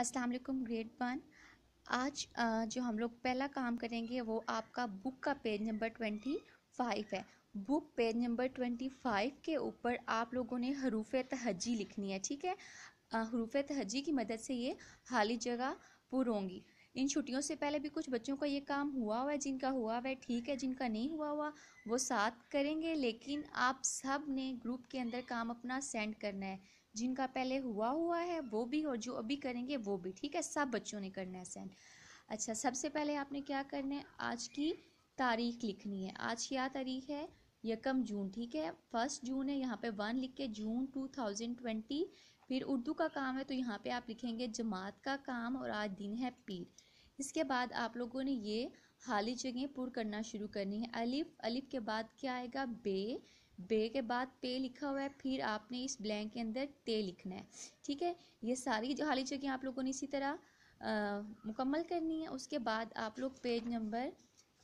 Aslam grade one आज जो हम लोग पहला काम करेंगे वो आपका बुक का पेज नंबर ट्वेंटी फाइव है book page number twenty five के ऊपर आप लोगों ने हरूफ तहजी लिखनी है ठीक है हरूफ तहजी की मदद से ये खाली जगह पुर होंगी इन छुट्टियों से पहले भी कुछ बच्चों का ये काम हुआ हुआ है जिनका हुआ हुआ है ठीक है जिनका नहीं हुआ हुआ वो साथ करेंगे लेकिन आप सब ने ग्रुप के अंदर काम अपना सेंड करना है जिनका पहले हुआ हुआ है वो भी और जो अभी करेंगे वो भी ठीक है सब बच्चों ने करना है सेंड अच्छा सबसे पहले आपने क्या करना है आज की तारीख लिखनी है आज क्या तारीख है यकम जून ठीक है फर्स्ट जून है यहाँ पे वन लिख के जून टू थाउजेंड ट्वेंटी फिर उर्दू का काम है तो यहाँ पे आप लिखेंगे जमात का काम और आज दिन है पीर इसके बाद आप लोगों ने ये खाली जगह पुर करना शुरू करनी है अलिफ अलिफ के बाद क्या आएगा बे बे के बाद पे लिखा हुआ है फिर आपने इस ब्लैंक के अंदर ते लिखना है ठीक है ये सारी खाली जगह आप लोगों ने इसी तरह मुकम्मल करनी है उसके बाद आप लोग पेज नंबर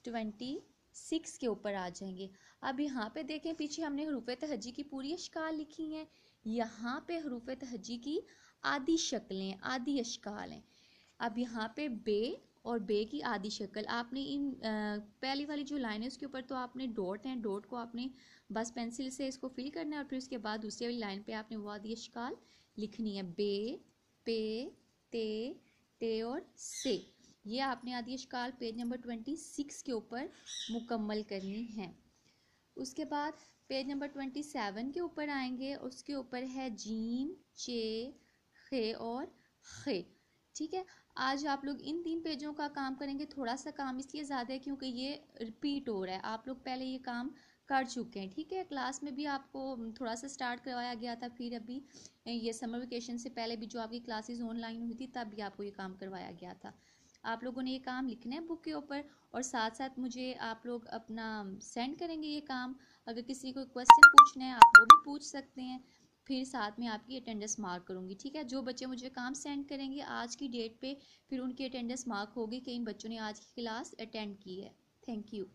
ट्वेंटी सिक्स के ऊपर आ जाएंगे अब यहाँ पे देखें पीछे हमने हरूफ तहजी की पूरी अशकाल लिखी हैं यहाँ पे हरूफ तहजी की आदि शक्लें आदि अशकाल हैं अब यहाँ पे बे और बे की आदि शक्ल आपने इन आ, पहली वाली जो लाइन है उसके ऊपर तो आपने डॉट हैं डॉट को आपने बस पेंसिल से इसको फिल करना है और फिर उसके बाद दूसरी वाली लाइन पे आपने वो आदि अशकाल लिखनी है बे पे ते ते और से ये आपने काल पेज नंबर ट्वेंटी सिक्स के ऊपर मुकम्मल करनी है उसके बाद पेज नंबर ट्वेंटी सेवन के ऊपर आएंगे उसके ऊपर है जीम चे खे और खे ठीक है आज आप लोग इन तीन पेजों का काम करेंगे थोड़ा सा काम इसलिए ज़्यादा है क्योंकि ये रिपीट हो रहा है आप लोग पहले ये काम कर चुके हैं ठीक है क्लास में भी आपको थोड़ा सा स्टार्ट करवाया गया था फिर अभी ये समर वेकेशन से पहले भी जो आपकी क्लासेस ऑनलाइन हुई थी तब भी आपको ये काम करवाया गया था आप लोगों ने ये काम लिखना है बुक के ऊपर और साथ साथ मुझे आप लोग अपना सेंड um, करेंगे ये काम अगर किसी को क्वेश्चन पूछना है आप वो भी पूछ सकते हैं फिर साथ में आपकी अटेंडेंस मार्क करूँगी ठीक है जो बच्चे मुझे काम सेंड करेंगे आज की डेट पे फिर उनकी अटेंडेंस मार्क होगी कि इन बच्चों ने आज की क्लास अटेंड की है थैंक यू